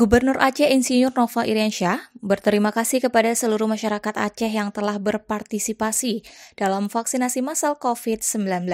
Gubernur Aceh Insinyur Nova Iriansyah berterima kasih kepada seluruh masyarakat Aceh yang telah berpartisipasi dalam vaksinasi massal COVID-19.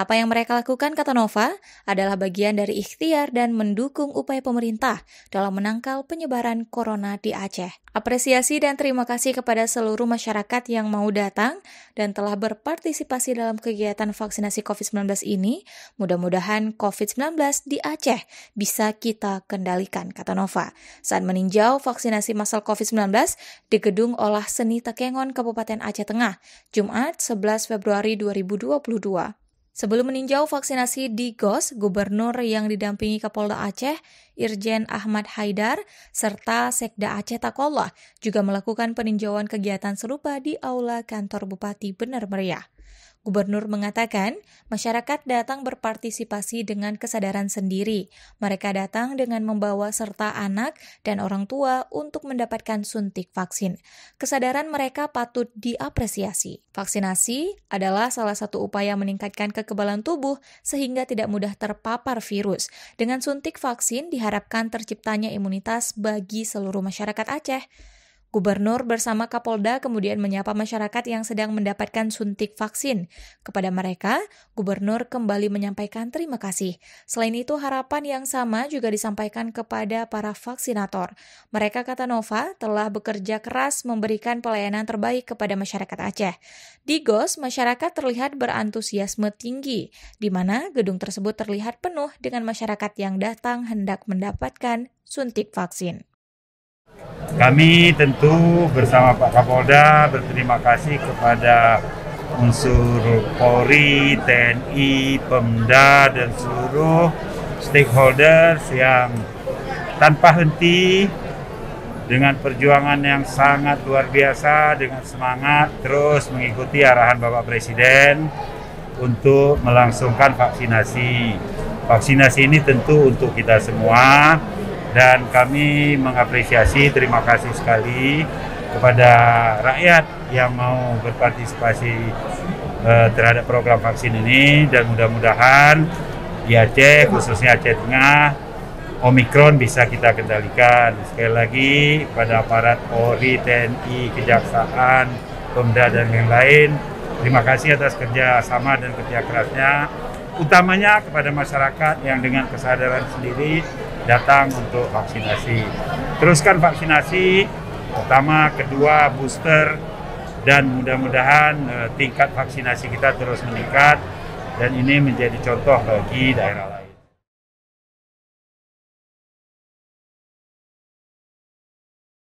Apa yang mereka lakukan, kata Nova, adalah bagian dari ikhtiar dan mendukung upaya pemerintah dalam menangkal penyebaran corona di Aceh. Apresiasi dan terima kasih kepada seluruh masyarakat yang mau datang dan telah berpartisipasi dalam kegiatan vaksinasi COVID-19 ini. Mudah-mudahan COVID-19 di Aceh bisa kita kendalikan, kata Nova. Saat meninjau vaksinasi massal COVID-19 di Gedung Olah Seni Takengon, Kabupaten Aceh Tengah, Jumat 11 Februari 2022. Sebelum meninjau vaksinasi di GOS, gubernur yang didampingi Kapolda Aceh, Irjen Ahmad Haidar, serta Sekda Aceh Takola juga melakukan peninjauan kegiatan serupa di Aula Kantor Bupati Bener Meriah. Gubernur mengatakan, masyarakat datang berpartisipasi dengan kesadaran sendiri. Mereka datang dengan membawa serta anak dan orang tua untuk mendapatkan suntik vaksin. Kesadaran mereka patut diapresiasi. Vaksinasi adalah salah satu upaya meningkatkan kekebalan tubuh sehingga tidak mudah terpapar virus. Dengan suntik vaksin diharapkan terciptanya imunitas bagi seluruh masyarakat Aceh. Gubernur bersama Kapolda kemudian menyapa masyarakat yang sedang mendapatkan suntik vaksin. Kepada mereka, Gubernur kembali menyampaikan terima kasih. Selain itu, harapan yang sama juga disampaikan kepada para vaksinator. Mereka, kata Nova, telah bekerja keras memberikan pelayanan terbaik kepada masyarakat Aceh. Di GOS, masyarakat terlihat berantusiasme tinggi, di mana gedung tersebut terlihat penuh dengan masyarakat yang datang hendak mendapatkan suntik vaksin. Kami tentu bersama Pak Kapolda berterima kasih kepada unsur Polri, TNI, Pemda, dan seluruh stakeholders yang tanpa henti dengan perjuangan yang sangat luar biasa, dengan semangat terus mengikuti arahan Bapak Presiden untuk melangsungkan vaksinasi. Vaksinasi ini tentu untuk kita semua, dan kami mengapresiasi terima kasih sekali kepada rakyat yang mau berpartisipasi eh, terhadap program vaksin ini dan mudah-mudahan di Aceh khususnya Aceh Tengah Omikron bisa kita kendalikan sekali lagi pada aparat Polri, TNI, Kejaksaan, Pemda dan yang lain terima kasih atas kerja sama dan kerja kerasnya utamanya kepada masyarakat yang dengan kesadaran sendiri datang untuk vaksinasi. Teruskan vaksinasi pertama, kedua, booster, dan mudah-mudahan eh, tingkat vaksinasi kita terus meningkat dan ini menjadi contoh bagi daerah lain.